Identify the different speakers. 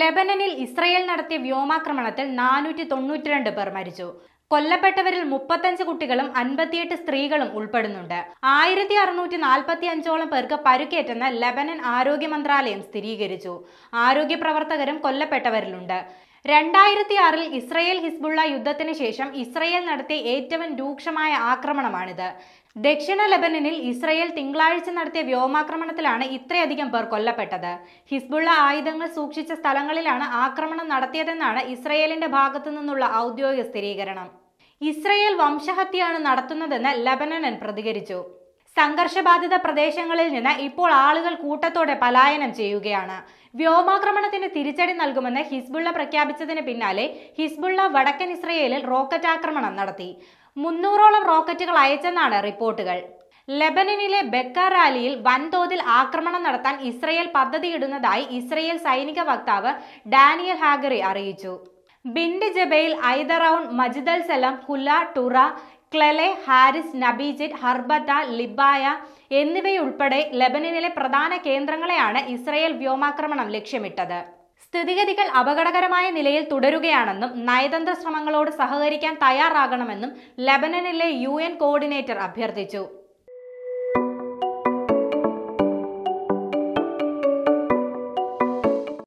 Speaker 1: ലെബനനിൽ Israel നടത്തിയ വ്യോമാക്രമണത്തിൽ നാനൂറ്റി തൊണ്ണൂറ്റിരണ്ട് പേർ മരിച്ചു കൊല്ലപ്പെട്ടവരിൽ മുപ്പത്തഞ്ച് കുട്ടികളും അൻപത്തിയെട്ട് സ്ത്രീകളും ഉൾപ്പെടുന്നുണ്ട് ആയിരത്തി അറുന്നൂറ്റി നാൽപ്പത്തി അഞ്ചോളം പേർക്ക് പരുക്കേറ്റെന്ന് ലെബനൻ ആരോഗ്യ മന്ത്രാലയം സ്ഥിരീകരിച്ചു ആരോഗ്യ പ്രവർത്തകരും കൊല്ലപ്പെട്ടവരിലുണ്ട് രണ്ടായിരത്തി ആറിൽ ഇസ്രയേൽ ഹിസ്ബുള്ള യുദ്ധത്തിന് ശേഷം ഇസ്രയേൽ നടത്തിയ ഏറ്റവും രൂക്ഷമായ ആക്രമണമാണിത് ദക്ഷിണ ലെബനനിൽ ഇസ്രയേൽ തിങ്കളാഴ്ച നടത്തിയ വ്യോമാക്രമണത്തിലാണ് ഇത്രയധികം പേർ കൊല്ലപ്പെട്ടത് ഹിസ്ബുള്ള ആയുധങ്ങൾ സൂക്ഷിച്ച സ്ഥലങ്ങളിലാണ് ആക്രമണം നടത്തിയതെന്നാണ് ഇസ്രയേലിന്റെ ഭാഗത്തു നിന്നുള്ള ഔദ്യോഗിക സ്ഥിരീകരണം ഇസ്രയേൽ വംശഹത്യയാണ് നടത്തുന്നതെന്ന് ലബനനൻ പ്രതികരിച്ചു സംഘർഷബാധിത പ്രദേശങ്ങളിൽ നിന്ന് ഇപ്പോൾ ആളുകൾ കൂട്ടത്തോടെ പലായനം ചെയ്യുകയാണ് വ്യോമാക്രമണത്തിന് തിരിച്ചടി നൽകുമെന്ന് ഹിസ്ബുള്ള പ്രഖ്യാപിച്ചതിന് പിന്നാലെ ഹിസ്ബുള്ള വടക്കൻ ഇസ്രയേലിൽ റോക്കറ്റ് ആക്രമണം നടത്തി മുന്നൂറോളം റോക്കറ്റുകൾ അയച്ചെന്നാണ് റിപ്പോർട്ടുകൾ ലെബനനിലെ ബെക്ക റാലിയിൽ വൻതോതിൽ ആക്രമണം നടത്താൻ ഇസ്രയേൽ പദ്ധതിയിടുന്നതായി ഇസ്രയേൽ സൈനിക വക്താവ് ഡാനിയൽ ഹാഗറി അറിയിച്ചു ബിൻഡ് ജബയിൽ ഐദറൌൺ മജിദൽ സലം ഹുല ടുറ ക്ലെലെ ഹാരിസ് നബീജിറ്റ് ഹർബത്ത ലിബായ എന്നിവയുൾപ്പെടെ ലബനനിലെ പ്രധാന കേന്ദ്രങ്ങളെയാണ് ഇസ്രയേൽ വ്യോമാക്രമണം ലക്ഷ്യമിട്ടത് സ്ഥിതിഗതികൾ അപകടകരമായ നിലയിൽ തുടരുകയാണെന്നും നയതന്ത്ര ശ്രമങ്ങളോട് സഹകരിക്കാൻ തയ്യാറാകണമെന്നും ലബനനിലെ യു കോർഡിനേറ്റർ അഭ്യർത്ഥിച്ചു